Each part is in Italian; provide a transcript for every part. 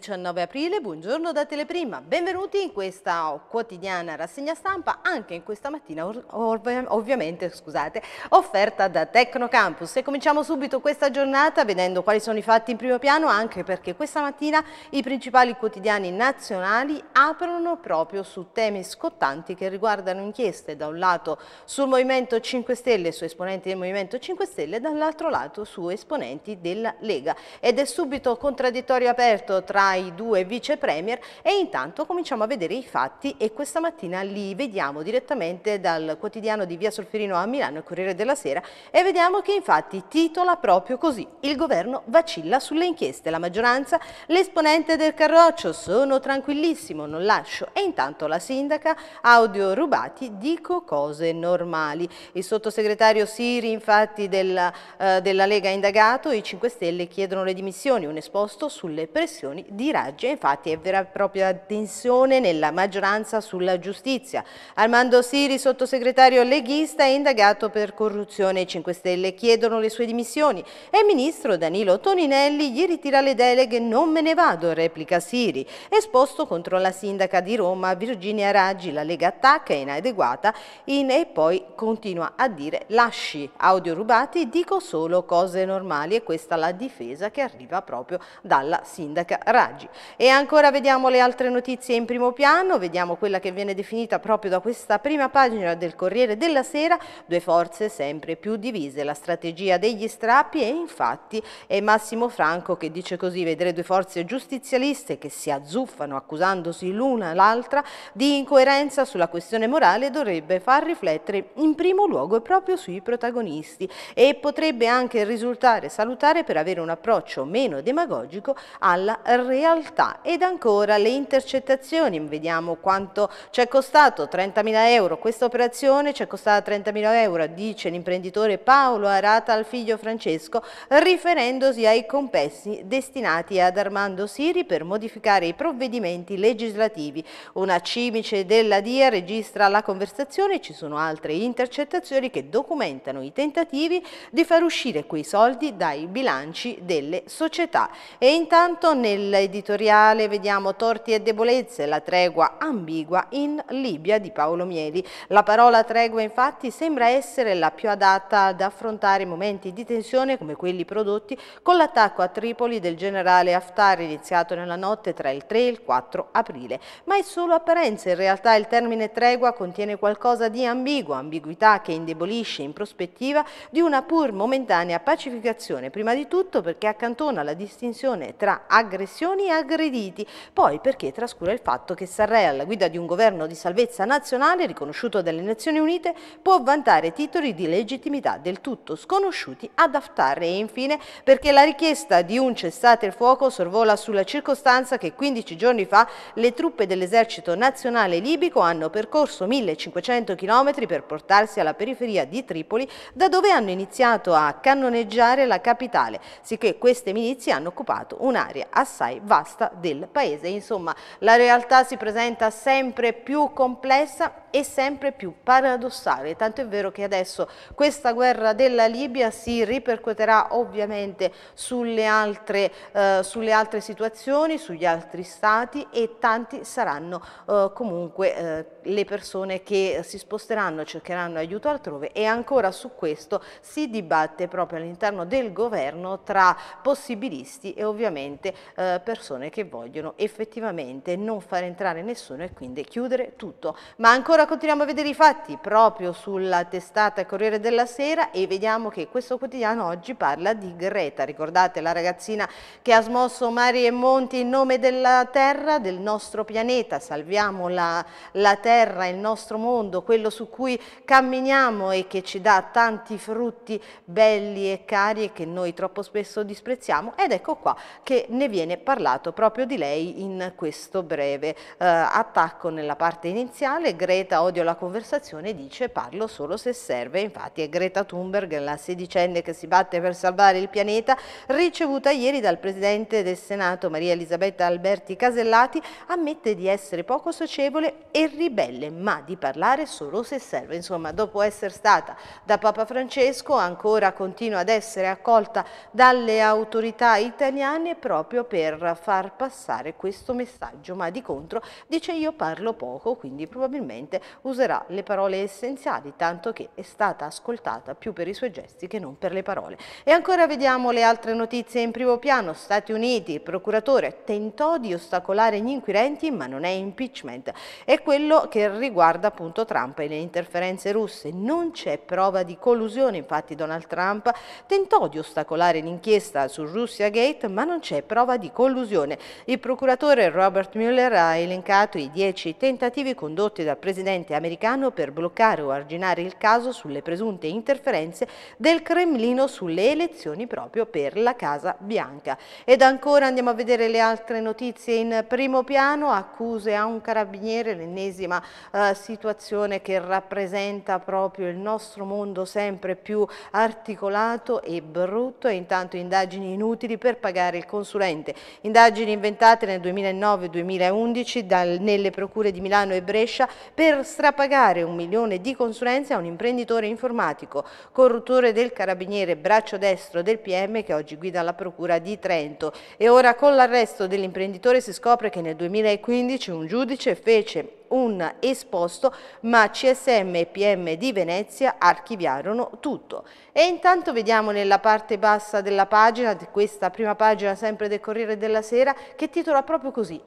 19 aprile, buongiorno da Teleprima, benvenuti in questa quotidiana rassegna stampa, anche in questa mattina ovviamente scusate, offerta da Tecnocampus e cominciamo subito questa giornata vedendo quali sono i fatti in primo piano anche perché questa mattina i principali quotidiani nazionali aprono proprio su temi scottanti che riguardano inchieste da un lato sul Movimento 5 Stelle, su esponenti del Movimento 5 Stelle dall'altro lato su esponenti della Lega ed è subito contraddittorio aperto tra tra i due vice premier e intanto cominciamo a vedere i fatti e questa mattina li vediamo direttamente dal quotidiano di Via Solferino a Milano, il Corriere della Sera, e vediamo che infatti titola proprio così, il governo vacilla sulle inchieste, la maggioranza, l'esponente del Carroccio, sono tranquillissimo, non lascio e intanto la sindaca, audio rubati, dico cose normali. Il sottosegretario Siri infatti della, eh, della Lega ha indagato, i 5 Stelle chiedono le dimissioni, un esposto sulle pressioni di Raggi, infatti, è vera e propria tensione nella maggioranza sulla giustizia. Armando Siri, sottosegretario leghista, è indagato per corruzione. I 5 Stelle chiedono le sue dimissioni e il ministro Danilo Toninelli gli ritira le deleghe non me ne vado, replica Siri. Esposto contro la sindaca di Roma, Virginia Raggi, la Lega attacca è inadeguata in, e poi continua a dire lasci audio rubati, dico solo cose normali e questa la difesa che arriva proprio dalla sindaca Raggi foraggi. E ancora vediamo le altre notizie in primo piano, vediamo quella che viene definita proprio da questa prima pagina del Corriere della Sera, due forze sempre più divise, la strategia degli strappi e infatti è Massimo Franco che dice così, vedere due forze giustizialiste che si azzuffano accusandosi l'una l'altra di incoerenza sulla questione morale dovrebbe far riflettere in primo luogo proprio sui protagonisti e potrebbe anche risultare salutare per avere un approccio meno demagogico alla realtà realtà ed ancora le intercettazioni, vediamo quanto ci è costato, 30.000 euro, questa operazione ci è costata 30.000 euro, dice l'imprenditore Paolo Arata al figlio Francesco, riferendosi ai complessi destinati ad Armando Siri per modificare i provvedimenti legislativi. Una cimice della DIA registra la conversazione, ci sono altre intercettazioni che documentano i tentativi di far uscire quei soldi dai bilanci delle società. E intanto nel editoriale vediamo torti e debolezze, la tregua ambigua in Libia di Paolo Mieli. La parola tregua infatti sembra essere la più adatta ad affrontare momenti di tensione come quelli prodotti con l'attacco a Tripoli del generale Haftar iniziato nella notte tra il 3 e il 4 aprile. Ma è solo apparenza, in realtà il termine tregua contiene qualcosa di ambiguo, ambiguità che indebolisce in prospettiva di una pur momentanea pacificazione, prima di tutto perché accantona la distinzione tra aggressione giovani aggrediti, poi perché trascura il fatto che Sarrea, alla guida di un governo di salvezza nazionale riconosciuto dalle Nazioni Unite, può vantare titoli di legittimità del tutto sconosciuti ad Haftar e infine perché la richiesta di un cessate il fuoco sorvola sulla circostanza che 15 giorni fa le truppe dell'esercito nazionale libico hanno percorso 1500 km per portarsi alla periferia di Tripoli da dove hanno iniziato a cannoneggiare la capitale, sicché queste milizie hanno occupato un'area assai vasta del Paese. Insomma, la realtà si presenta sempre più complessa e sempre più paradossale, tanto è vero che adesso questa guerra della Libia si ripercuoterà ovviamente sulle altre, eh, sulle altre situazioni, sugli altri stati e tanti saranno eh, comunque eh, le persone che si sposteranno, cercheranno aiuto altrove e ancora su questo si dibatte proprio all'interno del governo tra possibilisti e ovviamente eh, persone che vogliono effettivamente non far entrare nessuno e quindi chiudere tutto. Ma ancora allora continuiamo a vedere i fatti proprio sulla testata Corriere della Sera e vediamo che questo quotidiano oggi parla di Greta. Ricordate la ragazzina che ha smosso mari e monti in nome della terra, del nostro pianeta. Salviamo la, la terra, il nostro mondo, quello su cui camminiamo e che ci dà tanti frutti belli e cari e che noi troppo spesso disprezziamo. Ed ecco qua che ne viene parlato proprio di lei in questo breve eh, attacco nella parte iniziale. Greta Greta Odio la conversazione dice parlo solo se serve, infatti è Greta Thunberg, la sedicenne che si batte per salvare il pianeta, ricevuta ieri dal Presidente del Senato Maria Elisabetta Alberti Casellati, ammette di essere poco socievole e ribelle, ma di parlare solo se serve. Insomma, dopo essere stata da Papa Francesco, ancora continua ad essere accolta dalle autorità italiane proprio per far passare questo messaggio, ma di contro dice io parlo poco, quindi probabilmente userà le parole essenziali, tanto che è stata ascoltata più per i suoi gesti che non per le parole. E ancora vediamo le altre notizie in primo piano. Stati Uniti, il procuratore tentò di ostacolare gli inquirenti, ma non è impeachment. È quello che riguarda appunto Trump e le interferenze russe. Non c'è prova di collusione, infatti Donald Trump tentò di ostacolare l'inchiesta su Russia Gate, ma non c'è prova di collusione. Il procuratore Robert Mueller ha elencato i dieci tentativi condotti dal presidente presidente americano per bloccare o arginare il caso sulle presunte interferenze del Cremlino sulle elezioni proprio per la Casa Bianca. Ed ancora andiamo a vedere le altre notizie in primo piano, accuse a un carabiniere, l'ennesima eh, situazione che rappresenta proprio il nostro mondo sempre più articolato e brutto e intanto indagini inutili per pagare il consulente. Indagini inventate nel 2009-2011 nelle procure di Milano e Brescia per strapagare un milione di consulenze a un imprenditore informatico, corruttore del carabiniere braccio destro del PM che oggi guida la procura di Trento. E ora con l'arresto dell'imprenditore si scopre che nel 2015 un giudice fece un esposto, ma CSM e PM di Venezia archiviarono tutto. E intanto vediamo nella parte bassa della pagina, di questa prima pagina sempre del Corriere della Sera, che titola proprio così,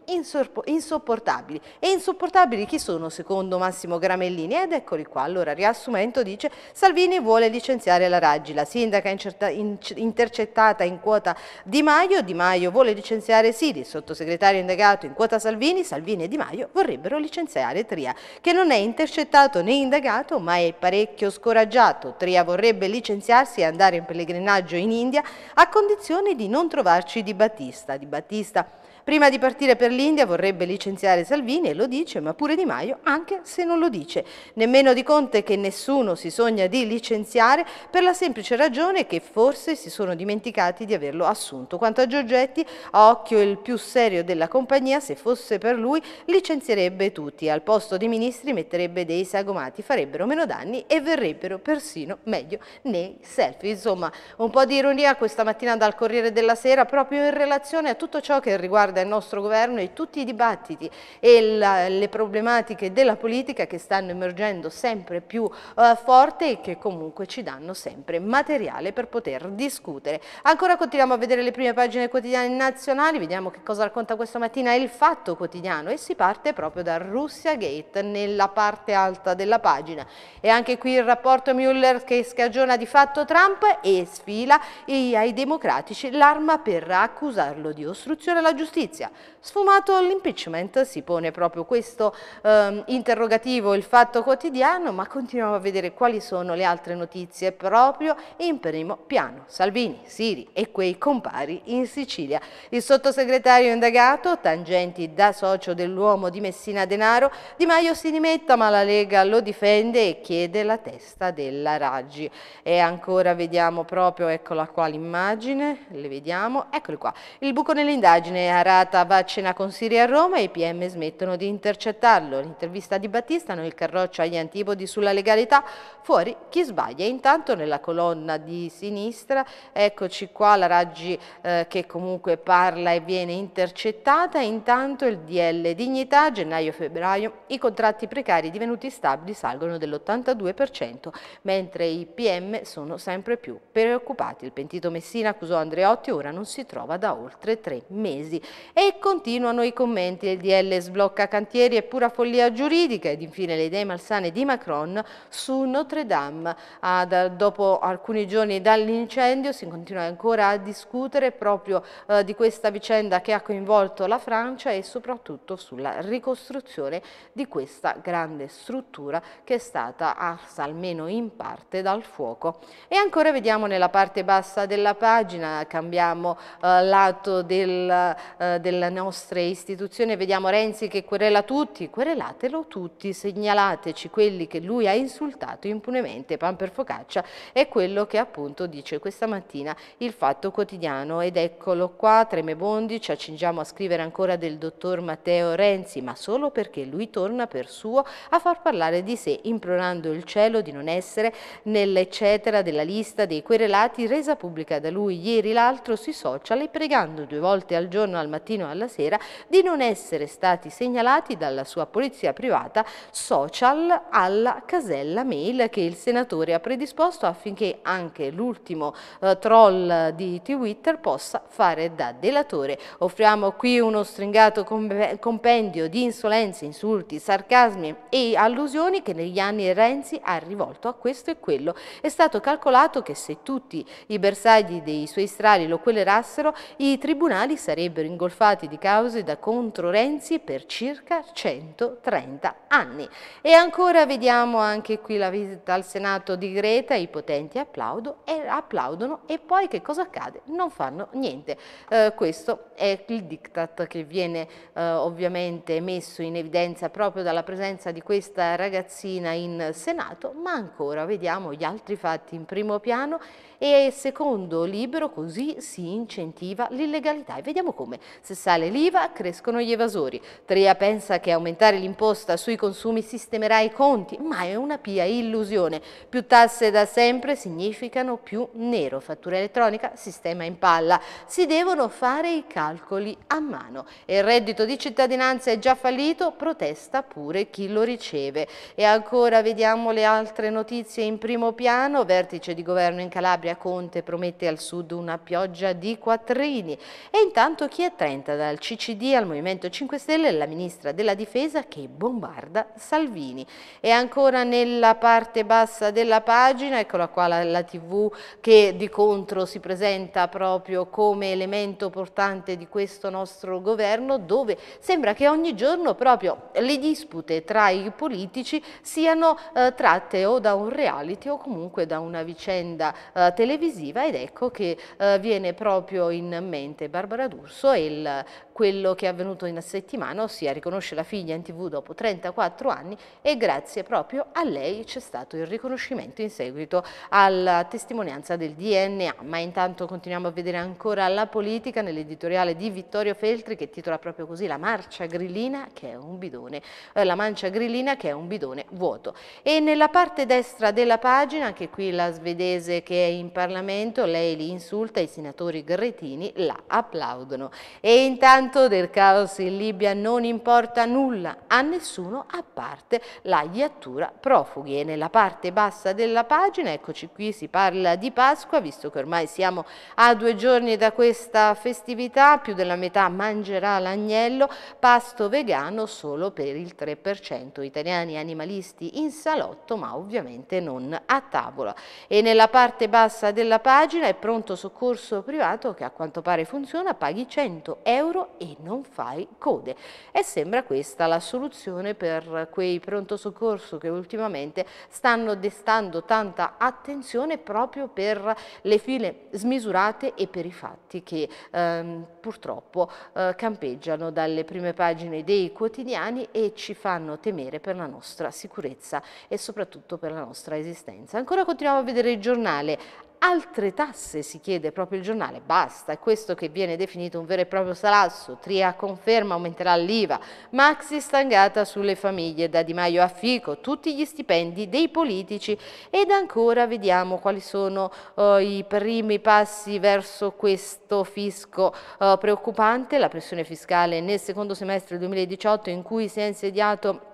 insopportabili. E insopportabili chi sono secondo Massimo Gramellini? Ed eccoli qua, allora riassumento dice Salvini vuole licenziare la Raggi, la sindaca in, intercettata in quota Di Maio, Di Maio vuole licenziare Siri, sottosegretario indagato in quota Salvini, Salvini e Di Maio vorrebbero licenziare giudiziarie Tria, che non è intercettato né indagato, ma è parecchio scoraggiato. Tria vorrebbe licenziarsi e andare in pellegrinaggio in India a condizione di non trovarci Di Battista. Di Battista Prima di partire per l'India vorrebbe licenziare Salvini e lo dice, ma pure Di Maio anche se non lo dice. Nemmeno di Conte che nessuno si sogna di licenziare per la semplice ragione che forse si sono dimenticati di averlo assunto. Quanto a Giorgetti, a occhio il più serio della compagnia, se fosse per lui licenzierebbe tutti. Al posto dei ministri metterebbe dei sagomati, farebbero meno danni e verrebbero persino meglio nei selfie. Insomma, un po' di ironia questa mattina dal Corriere della Sera proprio in relazione a tutto ciò che riguarda riguarda il nostro governo e tutti i dibattiti e la, le problematiche della politica che stanno emergendo sempre più uh, forte e che comunque ci danno sempre materiale per poter discutere. Ancora continuiamo a vedere le prime pagine quotidiane nazionali, vediamo che cosa racconta questa mattina il Fatto Quotidiano e si parte proprio da Russia Gate nella parte alta della pagina. E anche qui il rapporto Mueller che scagiona di fatto Trump e sfila ai democratici l'arma per accusarlo di ostruzione alla giustizia opoziția. Sfumato l'impeachment si pone proprio questo eh, interrogativo il fatto quotidiano, ma continuiamo a vedere quali sono le altre notizie proprio in primo piano. Salvini, Siri e quei compari in Sicilia. Il sottosegretario indagato, tangenti da socio dell'uomo di Messina Denaro, Di Maio si dimetta ma la Lega lo difende e chiede la testa della Raggi. E ancora vediamo proprio, eccola qua l'immagine, le vediamo, eccoli qua. Il buco nell'indagine, Arata va cena con Siri a Roma e i PM smettono di intercettarlo. L'intervista di Battista, noi il carroccio agli antipodi sulla legalità, fuori chi sbaglia. Intanto nella colonna di sinistra, eccoci qua la Raggi eh, che comunque parla e viene intercettata, intanto il DL Dignità, gennaio-febbraio, i contratti precari divenuti stabili salgono dell'82%, mentre i PM sono sempre più preoccupati. Il pentito Messina accusò Andreotti, ora non si trova da oltre tre mesi. E con Continuano i commenti del DL sblocca cantieri e pura follia giuridica ed infine le idee malsane di Macron su Notre Dame. Ah, dopo alcuni giorni dall'incendio si continua ancora a discutere proprio eh, di questa vicenda che ha coinvolto la Francia e soprattutto sulla ricostruzione di questa grande struttura che è stata arsa almeno in parte dal fuoco. E ancora vediamo nella parte bassa della pagina, cambiamo eh, lato del, eh, della nostra nostre istituzioni, vediamo Renzi che querela tutti, querelatelo tutti, segnalateci quelli che lui ha insultato impunemente, pan per focaccia, è quello che appunto dice questa mattina il Fatto Quotidiano ed eccolo qua, tremebondi, ci accingiamo a scrivere ancora del dottor Matteo Renzi, ma solo perché lui torna per suo a far parlare di sé, implorando il cielo di non essere nell'eccetera della lista dei querelati resa pubblica da lui ieri l'altro sui social e pregando due volte al giorno, al mattino e alla sera, sera di non essere stati segnalati dalla sua polizia privata social alla casella mail che il senatore ha predisposto affinché anche l'ultimo eh, troll di Twitter possa fare da delatore. Offriamo qui uno stringato compendio di insolenze, insulti, sarcasmi e allusioni che negli anni Renzi ha rivolto a questo e quello. È stato calcolato che se tutti i bersagli dei suoi strali lo quellerassero, i tribunali sarebbero ingolfati di cause da contro Renzi per circa 130 anni. E ancora vediamo anche qui la visita al Senato di Greta, i potenti applaudo e applaudono e poi che cosa accade? Non fanno niente. Eh, questo è il diktat che viene eh, ovviamente messo in evidenza proprio dalla presenza di questa ragazzina in Senato, ma ancora vediamo gli altri fatti in primo piano e secondo libero così si incentiva l'illegalità. E vediamo come. Se sale l'IVA crescono gli evasori. Tria pensa che aumentare l'imposta sui consumi sistemerà i conti, ma è una pia illusione. Più tasse da sempre significano più nero. Fattura elettronica, sistema in palla. Si devono fare i calcoli a mano. E il reddito di cittadinanza è già fallito, protesta pure chi lo riceve. E ancora vediamo le altre notizie in primo piano. Vertice di governo in Calabria Calabria, Conte promette al sud una pioggia di quattrini. E intanto chi è attenta dal CCD al Movimento 5 Stelle, la ministra della Difesa che bombarda Salvini. E ancora nella parte bassa della pagina, eccola qua la, la TV che di contro si presenta proprio come elemento portante di questo nostro governo, dove sembra che ogni giorno proprio le dispute tra i politici siano eh, tratte o da un reality o comunque da una vicenda eh, televisiva ed ecco che eh, viene proprio in mente Barbara D'Urso e il quello che è avvenuto in una settimana, ossia riconosce la figlia in tv dopo 34 anni e grazie proprio a lei c'è stato il riconoscimento in seguito alla testimonianza del DNA. Ma intanto continuiamo a vedere ancora la politica nell'editoriale di Vittorio Feltri che titola proprio così La marcia grillina che è un bidone, eh, la mancia grillina che è un bidone vuoto. E nella parte destra della pagina, anche qui la svedese che è in Parlamento, lei li insulta, i senatori gretini la applaudono. E intanto Tanto del caos in Libia non importa nulla a nessuno a parte la iattura profughi. E nella parte bassa della pagina, eccoci qui, si parla di Pasqua, visto che ormai siamo a due giorni da questa festività, più della metà mangerà l'agnello, pasto vegano solo per il 3%. Italiani animalisti in salotto, ma ovviamente non a tavola. E nella parte bassa della pagina è pronto soccorso privato che a quanto pare funziona, paghi 100 euro e non fai code. E sembra questa la soluzione per quei pronto soccorso che ultimamente stanno destando tanta attenzione proprio per le file smisurate e per i fatti che ehm, purtroppo eh, campeggiano dalle prime pagine dei quotidiani e ci fanno temere per la nostra sicurezza e soprattutto per la nostra esistenza. Ancora continuiamo a vedere il giornale altre tasse, si chiede proprio il giornale, basta, è questo che viene definito un vero e proprio salasso, Tria conferma aumenterà l'IVA, Maxi stangata sulle famiglie, da Di Maio a Fico, tutti gli stipendi dei politici ed ancora vediamo quali sono eh, i primi passi verso questo fisco eh, preoccupante, la pressione fiscale nel secondo semestre 2018 in cui si è insediato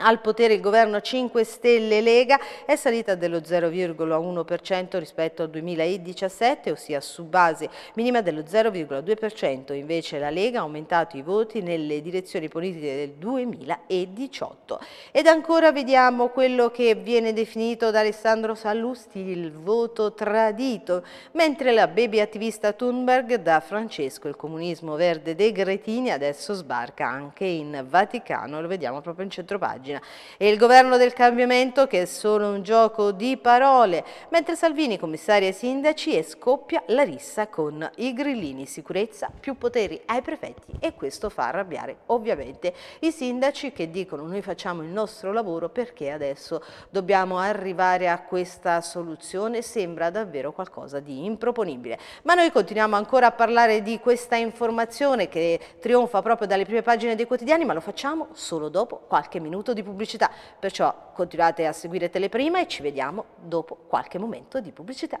al potere il governo 5 Stelle Lega è salita dello 0,1% rispetto al 2017, ossia su base minima dello 0,2%. Invece la Lega ha aumentato i voti nelle direzioni politiche del 2018. Ed ancora vediamo quello che viene definito da Alessandro Sallusti il voto tradito, mentre la baby attivista Thunberg da Francesco, il comunismo verde dei Gretini, adesso sbarca anche in Vaticano. Lo vediamo proprio in centropagina pagina. E il governo del cambiamento che è solo un gioco di parole, mentre Salvini commissaria ai sindaci e scoppia la rissa con i grillini. Sicurezza, più poteri ai prefetti e questo fa arrabbiare ovviamente i sindaci che dicono noi facciamo il nostro lavoro perché adesso dobbiamo arrivare a questa soluzione, sembra davvero qualcosa di improponibile. Ma noi continuiamo ancora a parlare di questa informazione che trionfa proprio dalle prime pagine dei quotidiani, ma lo facciamo solo dopo qualche minuto di di pubblicità, perciò continuate a seguire Teleprima e ci vediamo dopo qualche momento di pubblicità.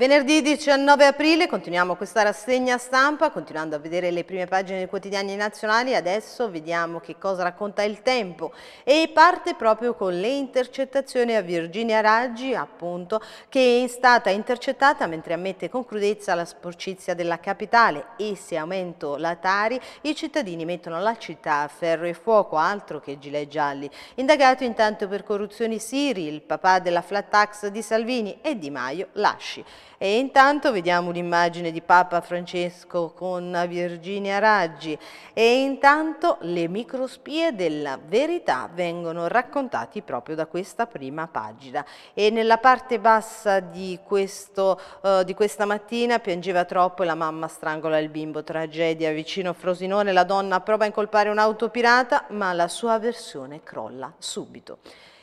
Venerdì 19 aprile continuiamo questa rassegna stampa, continuando a vedere le prime pagine dei quotidiani nazionali, adesso vediamo che cosa racconta il tempo e parte proprio con le intercettazioni a Virginia Raggi, appunto, che è stata intercettata mentre ammette con crudezza la sporcizia della capitale e se aumento la Tari, i cittadini mettono la città a ferro e fuoco, altro che gilet gialli. Indagato intanto per corruzioni Siri, il papà della flat tax di Salvini e Di Maio Lasci. E intanto vediamo l'immagine di Papa Francesco con Virginia Raggi e intanto le microspie della verità vengono raccontati proprio da questa prima pagina e nella parte bassa di, questo, uh, di questa mattina piangeva troppo e la mamma strangola il bimbo, tragedia vicino Frosinone, la donna prova a incolpare un'auto pirata ma la sua versione crolla subito.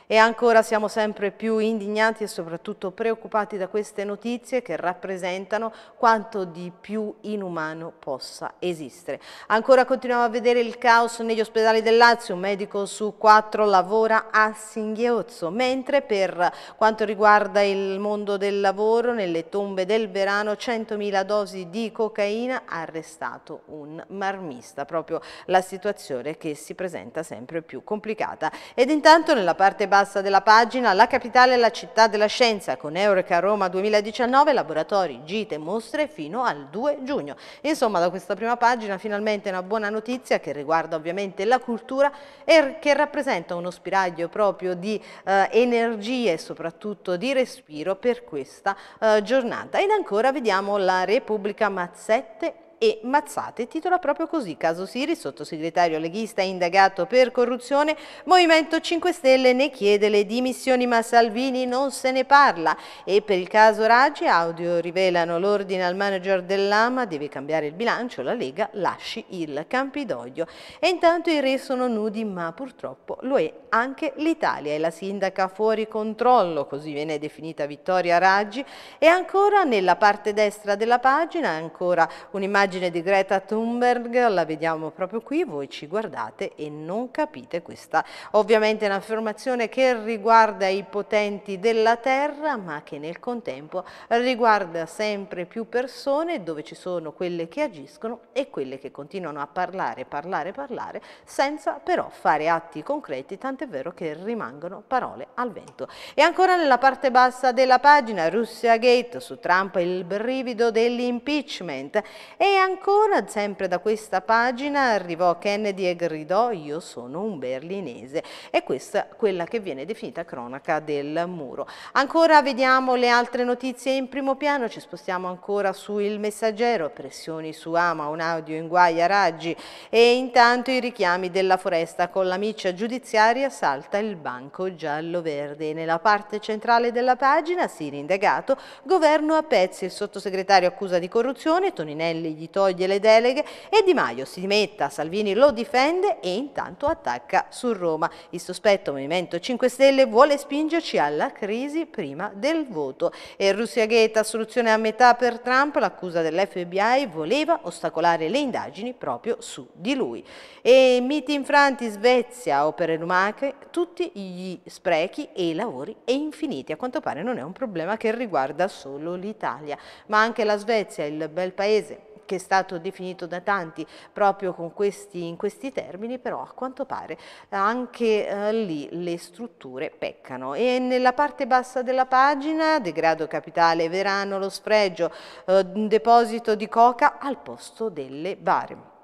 E ancora siamo sempre più indignati e soprattutto preoccupati da queste notizie che rappresentano quanto di più inumano possa esistere. Ancora continuiamo a vedere il caos negli ospedali del Lazio, un medico su quattro lavora a singhiozzo, mentre per quanto riguarda il mondo del lavoro, nelle tombe del verano 100.000 dosi di cocaina ha arrestato un marmista, proprio la situazione che si presenta sempre più complicata. Ed intanto nella parte bassa bassa della pagina, la capitale è la città della scienza, con Eureka Roma 2019, laboratori, gite, mostre fino al 2 giugno. Insomma, da questa prima pagina finalmente una buona notizia che riguarda ovviamente la cultura e che rappresenta uno spiraglio proprio di eh, energie e soprattutto di respiro per questa eh, giornata. Ed ancora vediamo la Repubblica Mazzette e Mazzate titola proprio così caso Siri, sottosegretario leghista indagato per corruzione, Movimento 5 Stelle ne chiede le dimissioni ma Salvini non se ne parla e per il caso Raggi audio rivelano l'ordine al manager dell'Ama deve cambiare il bilancio, la Lega lasci il Campidoglio e intanto i re sono nudi ma purtroppo lo è anche l'Italia e la sindaca fuori controllo, così viene definita Vittoria Raggi e ancora nella parte destra della pagina ancora un'immagine L'immagine di Greta Thunberg la vediamo proprio qui, voi ci guardate e non capite questa. Ovviamente è un'affermazione che riguarda i potenti della terra, ma che nel contempo riguarda sempre più persone dove ci sono quelle che agiscono e quelle che continuano a parlare, parlare, parlare, senza però fare atti concreti, tant'è vero che rimangono parole al vento. E ancora nella parte bassa della pagina, Russia Gate, su Trump il brivido dell'impeachment e ancora, sempre da questa pagina, arrivò Kennedy e gridò «Io sono un berlinese». E questa è quella che viene definita cronaca del muro. Ancora vediamo le altre notizie in primo piano, ci spostiamo ancora su Il Messaggero, pressioni su Ama, un audio in guai a raggi e intanto i richiami della foresta con la miccia giudiziaria salta il banco giallo-verde. Nella parte centrale della pagina, Siri indagato, governo a pezzi, il sottosegretario accusa di corruzione, Toninelli gli gli toglie le deleghe e Di Maio si dimetta, Salvini lo difende e intanto attacca su Roma. Il sospetto Movimento 5 Stelle vuole spingerci alla crisi prima del voto. E Russia Gate, soluzione a metà per Trump, l'accusa dell'FBI voleva ostacolare le indagini proprio su di lui. E miti infranti, Svezia, opere lumache, tutti gli sprechi e i lavori e infiniti. A quanto pare non è un problema che riguarda solo l'Italia, ma anche la Svezia, il bel paese che è stato definito da tanti proprio questi, in questi termini, però a quanto pare eh, anche eh, lì le strutture peccano. E nella parte bassa della pagina, degrado capitale, verano, lo spregio, eh, deposito di coca al posto delle bare.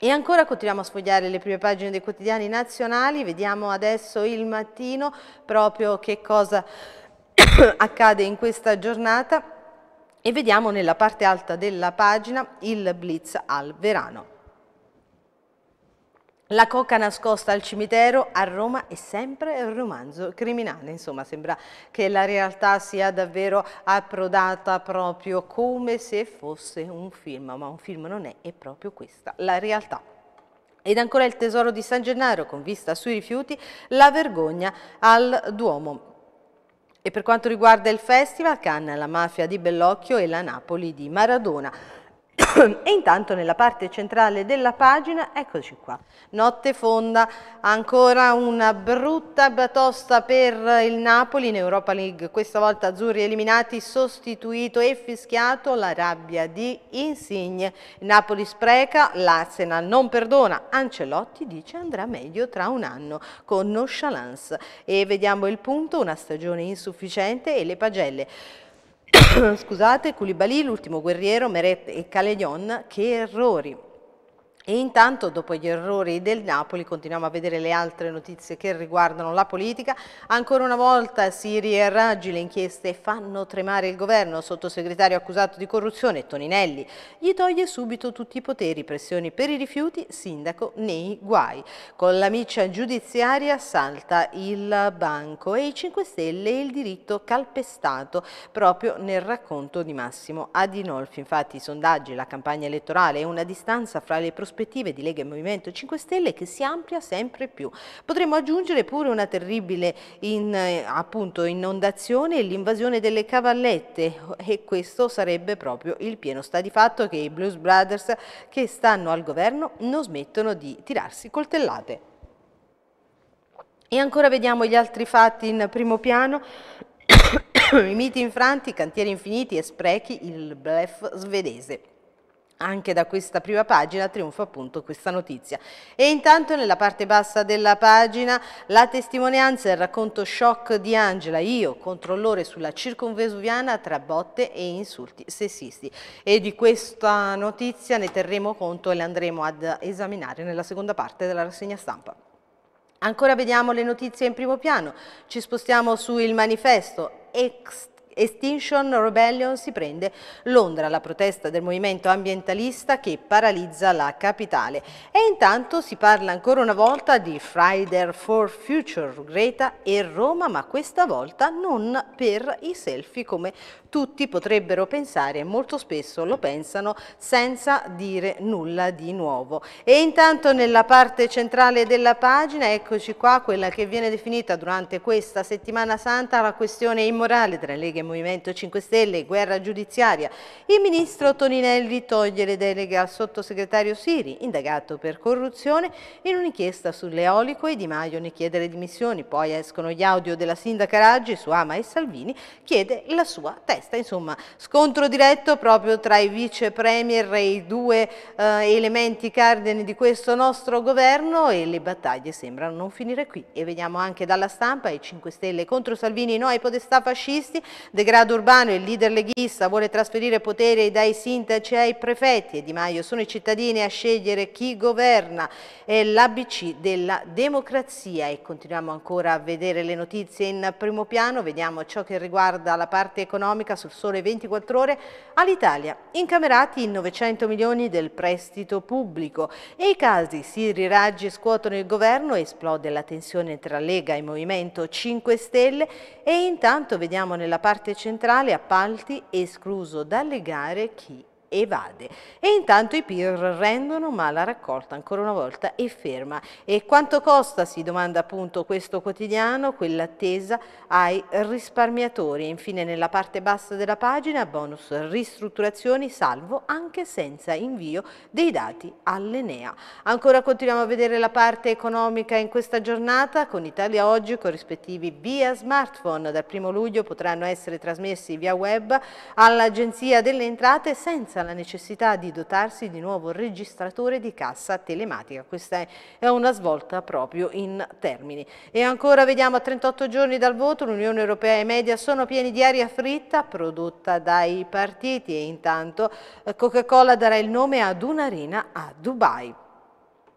E ancora continuiamo a sfogliare le prime pagine dei quotidiani nazionali, vediamo adesso il mattino proprio che cosa accade in questa giornata e vediamo nella parte alta della pagina il blitz al verano. La coca nascosta al cimitero a Roma è sempre un romanzo criminale, insomma sembra che la realtà sia davvero approdata proprio come se fosse un film, ma un film non è, è proprio questa la realtà. Ed ancora il tesoro di San Gennaro con vista sui rifiuti, la vergogna al Duomo. E per quanto riguarda il festival, Cannes, la mafia di Bellocchio e la Napoli di Maradona e intanto nella parte centrale della pagina, eccoci qua, notte fonda, ancora una brutta batosta per il Napoli in Europa League, questa volta Azzurri eliminati, sostituito e fischiato la rabbia di Insigne, Napoli spreca, l'Arsenal non perdona, Ancelotti dice andrà meglio tra un anno con nonchalance e vediamo il punto, una stagione insufficiente e le pagelle. scusate, Culibali, l'ultimo guerriero, Meret e Calegnon, che errori! E intanto, dopo gli errori del Napoli, continuiamo a vedere le altre notizie che riguardano la politica. Ancora una volta Siri e Raggi, le inchieste fanno tremare il governo. Sottosegretario accusato di corruzione, Toninelli, gli toglie subito tutti i poteri, pressioni per i rifiuti, sindaco nei guai. Con la miccia giudiziaria salta il banco e i 5 Stelle e il diritto calpestato proprio nel racconto di Massimo Adinolfi. Infatti i sondaggi, la campagna elettorale e una distanza fra le prospettive prospettive di Lega e Movimento 5 Stelle che si amplia sempre più. Potremmo aggiungere pure una terribile in, eh, appunto, inondazione e l'invasione delle cavallette e questo sarebbe proprio il pieno sta di fatto che i Blues Brothers che stanno al governo non smettono di tirarsi coltellate. E ancora vediamo gli altri fatti in primo piano. I miti infranti, cantieri infiniti e sprechi, il blef svedese anche da questa prima pagina trionfa appunto questa notizia. E intanto nella parte bassa della pagina la testimonianza e il racconto shock di Angela, io controllore sulla circonvesuviana tra botte e insulti sessisti. E di questa notizia ne terremo conto e le andremo ad esaminare nella seconda parte della rassegna stampa. Ancora vediamo le notizie in primo piano, ci spostiamo su Il Manifesto, ex Extinction Rebellion si prende Londra, la protesta del movimento ambientalista che paralizza la capitale. E intanto si parla ancora una volta di Friday for Future, Greta e Roma, ma questa volta non per i selfie come tutti potrebbero pensare e molto spesso lo pensano senza dire nulla di nuovo. E intanto nella parte centrale della pagina, eccoci qua, quella che viene definita durante questa settimana santa la questione immorale tra leghe Movimento 5 Stelle, guerra giudiziaria. Il ministro Toninelli toglie le deleghe al sottosegretario Siri, indagato per corruzione, in un'inchiesta sull'eolico e Di Maio ne chiede le dimissioni. Poi escono gli audio della sindaca Raggi su Ama e Salvini, chiede la sua testa. Insomma, scontro diretto proprio tra i vice premier e i due eh, elementi cardini di questo nostro governo e le battaglie sembrano non finire qui. E vediamo anche dalla stampa i 5 Stelle contro Salvini, no ai podestà fascisti, Degrado urbano, il leader leghista vuole trasferire potere dai sindaci ai prefetti e Di Maio sono i cittadini a scegliere chi governa. È l'ABC della democrazia e continuiamo ancora a vedere le notizie in primo piano. Vediamo ciò che riguarda la parte economica sul sole 24 ore all'Italia. Incamerati i 900 milioni del prestito pubblico e i casi Siri Raggi scuotono il governo esplode la tensione tra Lega e Movimento 5 Stelle e intanto vediamo nella parte parte centrale appalti escluso dalle gare chi evade. E intanto i PIR rendono, ma la raccolta ancora una volta è ferma. E quanto costa, si domanda appunto questo quotidiano, quell'attesa ai risparmiatori. Infine nella parte bassa della pagina, bonus ristrutturazioni, salvo anche senza invio dei dati all'Enea. Ancora continuiamo a vedere la parte economica in questa giornata con Italia Oggi, corrispettivi via smartphone. Dal 1 luglio potranno essere trasmessi via web all'Agenzia delle Entrate senza la necessità di dotarsi di nuovo registratore di cassa telematica. Questa è una svolta proprio in termini. E ancora vediamo a 38 giorni dal voto l'Unione Europea e i media sono pieni di aria fritta prodotta dai partiti e intanto eh, Coca-Cola darà il nome ad un'arena a Dubai.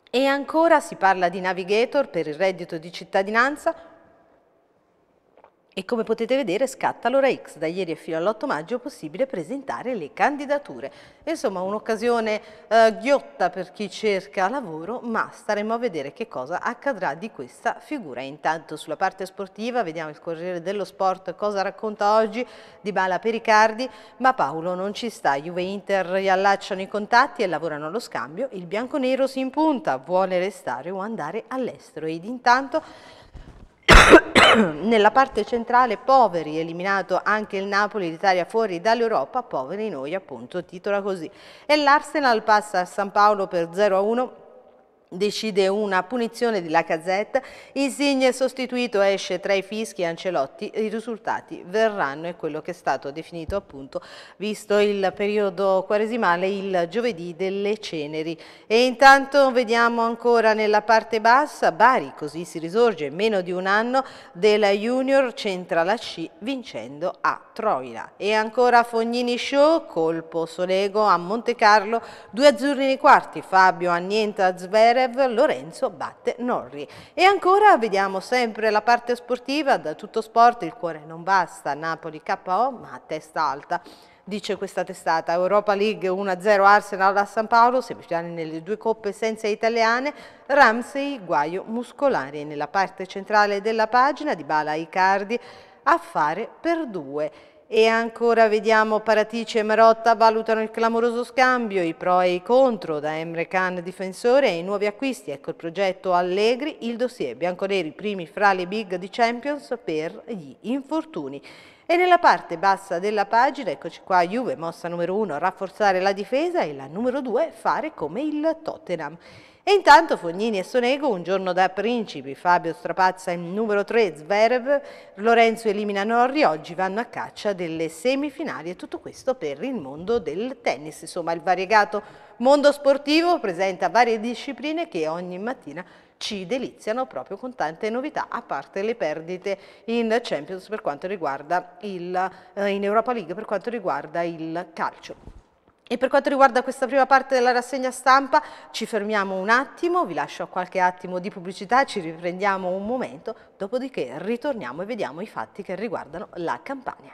E ancora si parla di Navigator per il reddito di cittadinanza, e come potete vedere scatta l'ora X, da ieri fino all'8 maggio è possibile presentare le candidature. Insomma un'occasione eh, ghiotta per chi cerca lavoro, ma staremo a vedere che cosa accadrà di questa figura. Intanto sulla parte sportiva vediamo il Corriere dello Sport cosa racconta oggi di Bala per Icardi, ma Paolo non ci sta, Juve Inter riallacciano i contatti e lavorano allo scambio, il bianco-nero si impunta, vuole restare o andare all'estero ed intanto nella parte centrale poveri, eliminato anche il Napoli, l'Italia fuori dall'Europa, poveri noi appunto, titola così. E l'Arsenal passa a San Paolo per 0-1 decide una punizione di Lacazette, Insigne sostituito esce tra i fischi Ancelotti, i risultati verranno, è quello che è stato definito appunto, visto il periodo quaresimale, il giovedì delle ceneri. E intanto vediamo ancora nella parte bassa, Bari così si risorge meno di un anno, della Junior centra la sci vincendo a Troina. E ancora Fognini Show, colpo Solego a Monte Carlo, due azzurri nei quarti, Fabio annienta Zver, Zverev, Lorenzo batte Norri. E ancora vediamo sempre la parte sportiva, da tutto sport il cuore non basta, Napoli KO ma a testa alta dice questa testata. Europa League 1-0 Arsenal a San Paolo, semifinali nelle due coppe senza italiane, Ramsey guaio muscolare. Nella parte centrale della pagina di Bala Icardi, affare per due. E ancora vediamo Paratice e Marotta valutano il clamoroso scambio, i pro e i contro, da Emre Khan difensore e i nuovi acquisti. Ecco il progetto Allegri, il dossier bianconeri primi fra le big di Champions per gli infortuni. E nella parte bassa della pagina, eccoci qua, Juve mossa numero 1, rafforzare la difesa e la numero 2, fare come il Tottenham. E intanto Fognini e Sonego, un giorno da principi, Fabio strapazza il numero 3, Zverev, Lorenzo elimina Norri, oggi vanno a caccia delle semifinali e tutto questo per il mondo del tennis. Insomma il variegato mondo sportivo presenta varie discipline che ogni mattina ci deliziano proprio con tante novità, a parte le perdite in Champions per quanto riguarda il, eh, in Europa League per quanto riguarda il calcio. E per quanto riguarda questa prima parte della rassegna stampa ci fermiamo un attimo, vi lascio qualche attimo di pubblicità, ci riprendiamo un momento, dopodiché ritorniamo e vediamo i fatti che riguardano la Campania.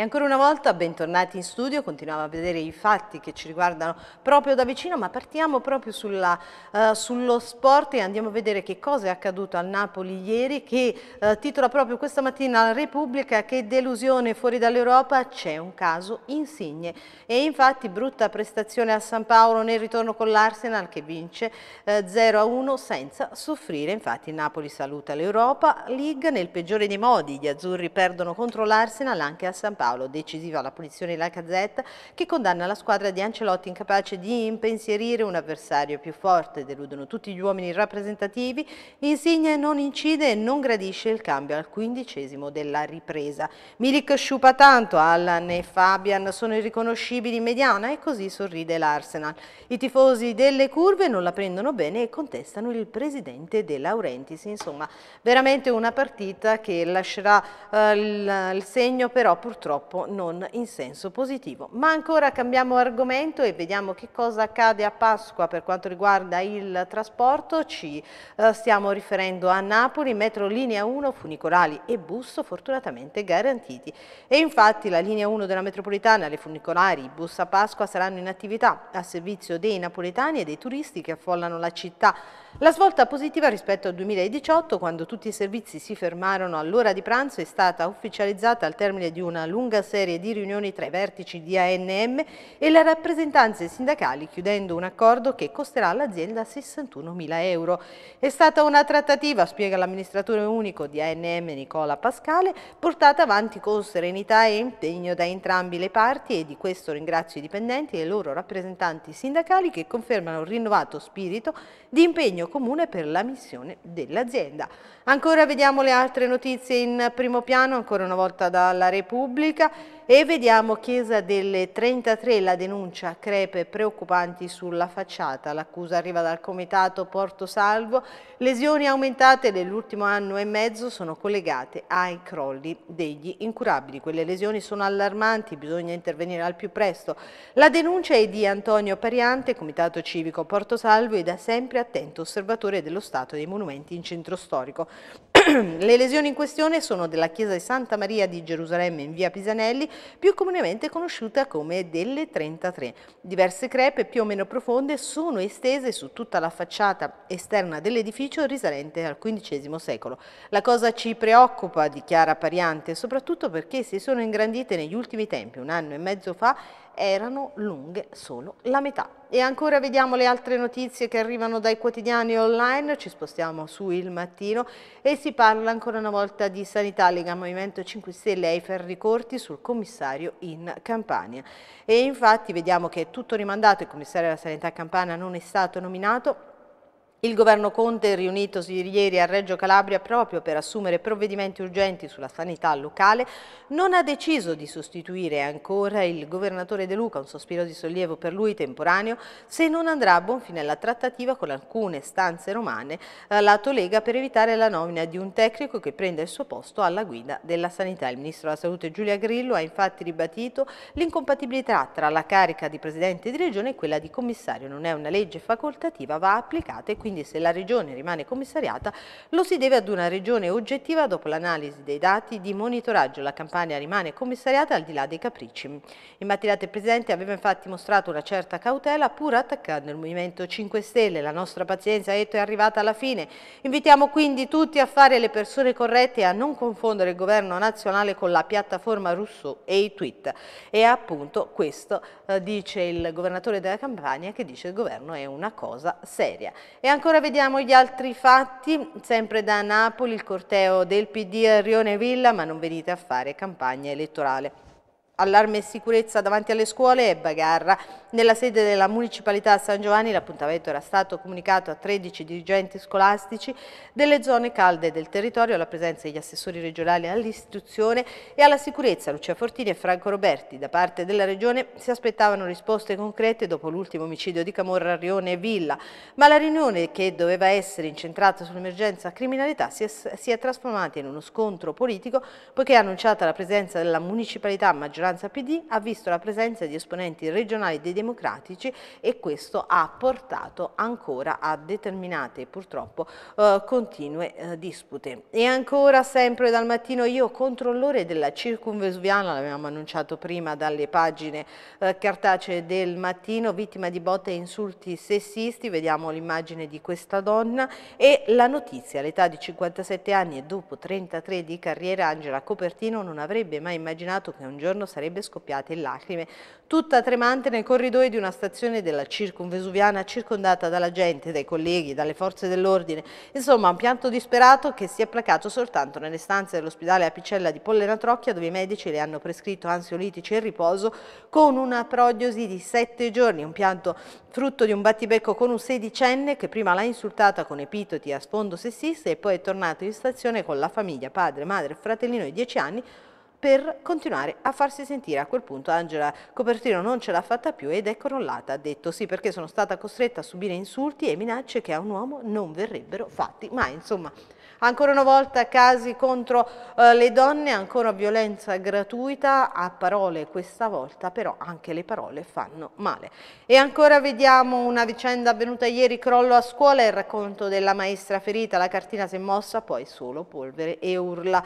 E ancora una volta, bentornati in studio, continuiamo a vedere i fatti che ci riguardano proprio da vicino, ma partiamo proprio sulla, uh, sullo sport e andiamo a vedere che cosa è accaduto al Napoli ieri, che uh, titola proprio questa mattina la Repubblica che delusione fuori dall'Europa, c'è un caso insigne. E infatti brutta prestazione a San Paolo nel ritorno con l'Arsenal che vince uh, eh, 0-1 senza soffrire. Infatti Napoli saluta l'Europa League nel peggiore dei modi, gli azzurri perdono contro l'Arsenal anche a San Paolo Paolo, decisiva la punizione della Gazzetta, che condanna la squadra di Ancelotti incapace di impensierire un avversario più forte, deludono tutti gli uomini rappresentativi, Insigne non incide e non gradisce il cambio al quindicesimo della ripresa. Milik sciupa tanto, Allan e Fabian sono irriconoscibili in mediana e così sorride l'Arsenal. I tifosi delle curve non la prendono bene e contestano il presidente De Laurentiis, insomma veramente una partita che lascerà eh, il, il segno però purtroppo purtroppo non in senso positivo. Ma ancora cambiamo argomento e vediamo che cosa accade a Pasqua per quanto riguarda il trasporto. Ci eh, stiamo riferendo a Napoli, metro linea 1, funicolari e bus fortunatamente garantiti. E infatti la linea 1 della metropolitana, le funicolari, i bus a Pasqua saranno in attività a servizio dei napoletani e dei turisti che affollano la città. La svolta positiva rispetto al 2018, quando tutti i servizi si fermarono all'ora di pranzo, è stata ufficializzata al termine di una lunga lunga serie di riunioni tra i vertici di ANM e le rappresentanze sindacali, chiudendo un accordo che costerà all'azienda 61 mila euro. È stata una trattativa, spiega l'amministratore unico di ANM Nicola Pascale, portata avanti con serenità e impegno da entrambi le parti e di questo ringrazio i dipendenti e i loro rappresentanti sindacali che confermano un rinnovato spirito di impegno comune per la missione dell'azienda. Ancora vediamo le altre notizie in primo piano, ancora una volta dalla Repubblica. Repubblica e vediamo Chiesa delle 33 la denuncia, crepe preoccupanti sulla facciata. L'accusa arriva dal comitato Porto Salvo, lesioni aumentate nell'ultimo anno e mezzo sono collegate ai crolli degli incurabili. Quelle lesioni sono allarmanti, bisogna intervenire al più presto. La denuncia è di Antonio Pariante, comitato civico Porto Salvo e da sempre attento osservatore dello stato dei monumenti in centro storico. Le lesioni in questione sono della chiesa di Santa Maria di Gerusalemme in via Pisanelli, più comunemente conosciuta come delle 33. Diverse crepe più o meno profonde sono estese su tutta la facciata esterna dell'edificio risalente al XV secolo. La cosa ci preoccupa, dichiara Pariante, soprattutto perché si sono ingrandite negli ultimi tempi, un anno e mezzo fa, erano lunghe solo la metà. E ancora vediamo le altre notizie che arrivano dai quotidiani online, ci spostiamo su Il Mattino e si parla ancora una volta di sanità, Lega Movimento 5 Stelle e i ferri corti sul commissario in Campania. E infatti vediamo che è tutto rimandato, il commissario della sanità campana non è stato nominato, il governo Conte, riunitosi ieri a Reggio Calabria proprio per assumere provvedimenti urgenti sulla sanità locale, non ha deciso di sostituire ancora il governatore De Luca, un sospiro di sollievo per lui temporaneo, se non andrà a buon fine la trattativa con alcune stanze romane eh, lato Lega per evitare la nomina di un tecnico che prenda il suo posto alla guida della sanità. Il ministro della Salute Giulia Grillo ha infatti ribadito l'incompatibilità tra la carica di presidente di regione e quella di commissario. Non è una legge facoltativa, va applicata e quindi quindi se la regione rimane commissariata lo si deve ad una regione oggettiva dopo l'analisi dei dati di monitoraggio. La Campania rimane commissariata al di là dei capricci. In mattinata il Presidente aveva infatti mostrato una certa cautela pur attaccando il Movimento 5 Stelle. La nostra pazienza è arrivata alla fine. Invitiamo quindi tutti a fare le persone corrette e a non confondere il governo nazionale con la piattaforma Rousseau e i tweet. E appunto questo eh, dice il governatore della Campania che dice che il governo è una cosa seria. E anche ancora vediamo gli altri fatti, sempre da Napoli il corteo del PD a Rione Villa, ma non venite a fare campagna elettorale. Allarme e sicurezza davanti alle scuole e bagarra. Nella sede della Municipalità San Giovanni l'appuntamento era stato comunicato a 13 dirigenti scolastici delle zone calde del territorio, alla presenza degli assessori regionali all'istituzione e alla sicurezza Lucia Fortini e Franco Roberti. Da parte della Regione si aspettavano risposte concrete dopo l'ultimo omicidio di Camorra, Rione e Villa, ma la riunione che doveva essere incentrata sull'emergenza criminalità si è, si è trasformata in uno scontro politico poiché è annunciata la presenza della Municipalità maggioranza maggioranza PD ha visto la presenza di esponenti regionali dei democratici e questo ha portato ancora a determinate purtroppo eh, continue eh, dispute. E ancora sempre dal mattino io controllore della circunvesuviana, l'avevamo annunciato prima dalle pagine eh, cartacee del mattino, vittima di botte e insulti sessisti, vediamo l'immagine di questa donna e la notizia all'età di 57 anni e dopo 33 di carriera Angela Copertino non avrebbe mai immaginato che un giorno sarebbe sarebbe scoppiata in lacrime, tutta tremante nei corridoi di una stazione della circunvesuviana circondata dalla gente, dai colleghi, dalle forze dell'ordine, insomma un pianto disperato che si è placato soltanto nelle stanze dell'ospedale Apicella di Pollena Trocchia dove i medici le hanno prescritto ansiolitici e riposo con una prodiosi di sette giorni, un pianto frutto di un battibecco con un sedicenne che prima l'ha insultata con epitoti a sfondo sessista e poi è tornato in stazione con la famiglia, padre, madre fratellino di dieci anni per continuare a farsi sentire. A quel punto Angela Copertino non ce l'ha fatta più ed è crollata, ha detto sì perché sono stata costretta a subire insulti e minacce che a un uomo non verrebbero fatti, ma insomma... Ancora una volta casi contro eh, le donne, ancora violenza gratuita, a parole questa volta però anche le parole fanno male. E ancora vediamo una vicenda avvenuta ieri, crollo a scuola, il racconto della maestra ferita, la cartina si è mossa, poi solo polvere e urla.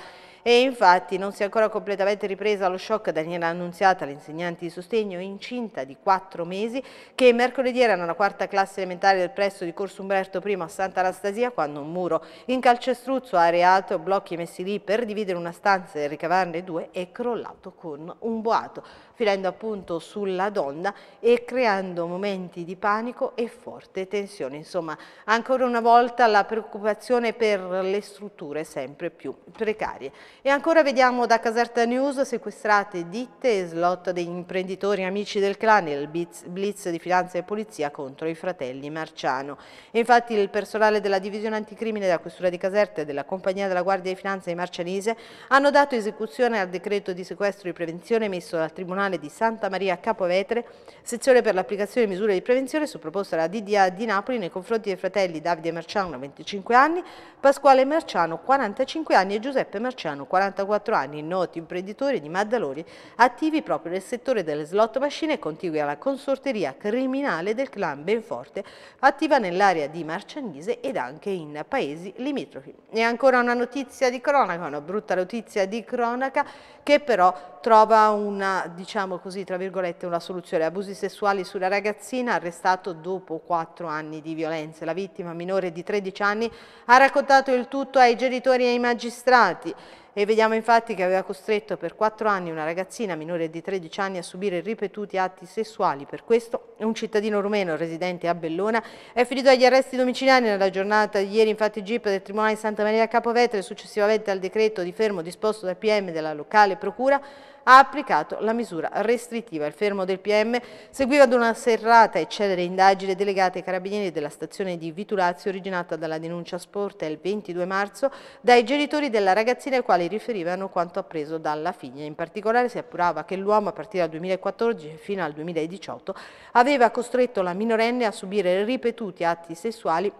E infatti non si è ancora completamente ripresa lo shock Daniela Annunziata, l'insegnante di sostegno incinta di quattro mesi, che mercoledì era nella quarta classe elementare del presso di Corso Umberto I a Santa Anastasia quando un muro in calcestruzzo areato, blocchi messi lì per dividere una stanza e ricavarne due è crollato con un boato, finendo appunto sulla donna e creando momenti di panico e forte tensione. Insomma, ancora una volta la preoccupazione per le strutture sempre più precarie. E ancora vediamo da Caserta News sequestrate ditte e slot degli imprenditori amici del clan e il blitz di finanza e polizia contro i fratelli Marciano. E infatti il personale della divisione anticrimine della Questura di Caserta e della Compagnia della Guardia di Finanza di Marcianise hanno dato esecuzione al decreto di sequestro di prevenzione emesso dal Tribunale di Santa Maria Capovetere, sezione per l'applicazione di misure di prevenzione su proposta della DDA di Napoli nei confronti dei fratelli Davide Marciano, 25 anni, Pasquale Marciano, 45 anni e Giuseppe Marciano, sono 44 anni noti imprenditori di Maddaloni attivi proprio nel settore delle slot machine contigui alla consorteria criminale del clan Benforte, attiva nell'area di Marcianise ed anche in paesi limitrofi. E ancora una notizia di cronaca, una brutta notizia di cronaca che però trova una, diciamo così, tra virgolette, una soluzione. Abusi sessuali sulla ragazzina arrestato dopo 4 anni di violenza. La vittima minore di 13 anni ha raccontato il tutto ai genitori e ai magistrati e vediamo infatti che aveva costretto per quattro anni una ragazzina minore di 13 anni a subire ripetuti atti sessuali. Per questo un cittadino rumeno residente a Bellona è finito agli arresti domiciliari nella giornata di ieri infatti il GIP del Tribunale di Santa Maria Capovetere successivamente al decreto di fermo disposto dal PM della locale procura ha applicato la misura restrittiva. Il fermo del PM seguiva ad una serrata e celere indagine delegata ai carabinieri della stazione di Vitulazio originata dalla denuncia sporta il 22 marzo dai genitori della ragazzina ai quali riferivano quanto appreso dalla figlia. In particolare si appurava che l'uomo a partire dal 2014 fino al 2018 aveva costretto la minorenne a subire ripetuti atti sessuali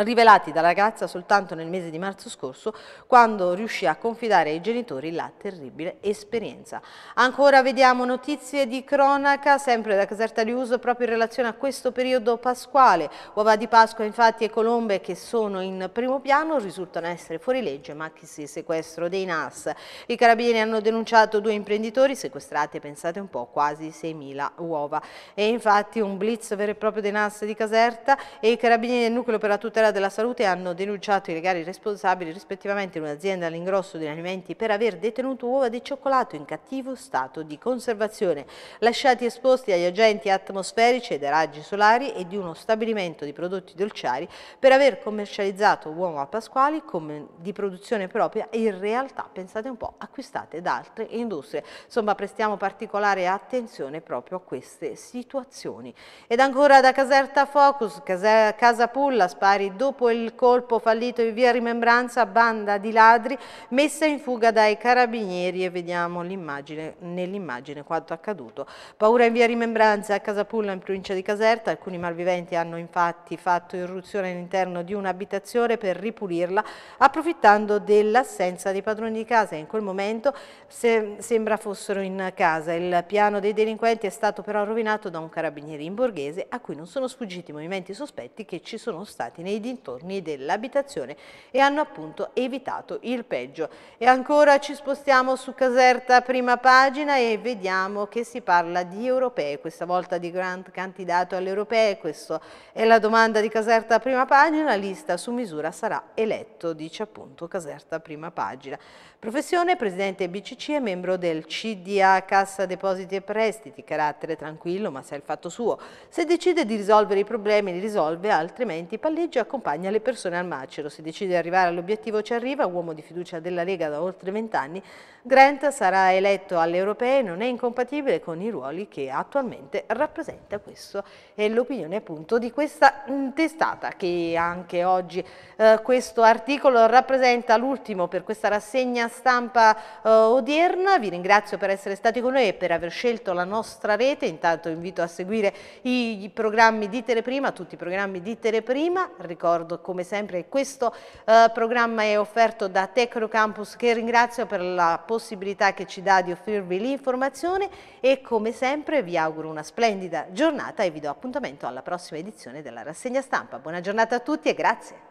rivelati dalla ragazza soltanto nel mese di marzo scorso quando riuscì a confidare ai genitori la terribile esperienza. Ancora vediamo notizie di cronaca sempre da Caserta News proprio in relazione a questo periodo pasquale. Uova di Pasqua infatti e colombe che sono in primo piano risultano essere fuori legge ma che si sequestro dei NAS. I carabinieri hanno denunciato due imprenditori sequestrati, pensate un po', quasi 6.000 uova. E infatti un blitz vero e proprio dei NAS di Caserta e i carabinieri del nucleo per la tutela tutela della salute hanno denunciato i legali responsabili rispettivamente in un'azienda all'ingrosso degli alimenti per aver detenuto uova di cioccolato in cattivo stato di conservazione, lasciati esposti agli agenti atmosferici ed ai raggi solari e di uno stabilimento di prodotti dolciari per aver commercializzato uova Pasquali come di produzione propria e in realtà, pensate un po', acquistate da altre industrie. Insomma, prestiamo particolare attenzione proprio a queste situazioni. Ed ancora da Caserta Focus, Casa Pulla, spari Dopo il colpo fallito in via Rimembranza, banda di ladri messa in fuga dai carabinieri e vediamo nell'immagine quanto accaduto. Paura in via Rimembranza a Casapulla in provincia di Caserta, alcuni malviventi hanno infatti fatto irruzione all'interno di un'abitazione per ripulirla approfittando dell'assenza dei padroni di casa. In quel momento se sembra fossero in casa. Il piano dei delinquenti è stato però rovinato da un carabinieri in borghese a cui non sono sfuggiti i movimenti sospetti che ci sono stati nei dintorni dell'abitazione e hanno appunto evitato il peggio. E ancora ci spostiamo su Caserta, prima pagina, e vediamo che si parla di europee, questa volta di grand candidato alle europee, questa è la domanda di Caserta, prima pagina, lista su misura sarà eletto, dice appunto Caserta, prima pagina. Professione presidente BCC e membro del CDA Cassa Depositi e Prestiti, carattere tranquillo ma sa il fatto suo. Se decide di risolvere i problemi li risolve, altrimenti palleggia e accompagna le persone al macero. Se decide di arrivare all'obiettivo ci arriva, uomo di fiducia della Lega da oltre vent'anni, Grant sarà eletto alle europee e non è incompatibile con i ruoli che attualmente rappresenta. Questo è l'opinione appunto di questa testata che anche oggi eh, questo articolo rappresenta l'ultimo per questa rassegna stampa eh, odierna. Vi ringrazio per essere stati con noi e per aver scelto la nostra rete. Intanto invito a seguire i, i programmi di Teleprima, tutti i programmi di Teleprima. Ricordo come sempre che questo eh, programma è offerto da Tecnocampus che ringrazio per la possibilità che ci dà di offrirvi l'informazione e come sempre vi auguro una splendida giornata e vi do appuntamento alla prossima edizione della rassegna stampa. Buona giornata a tutti e grazie.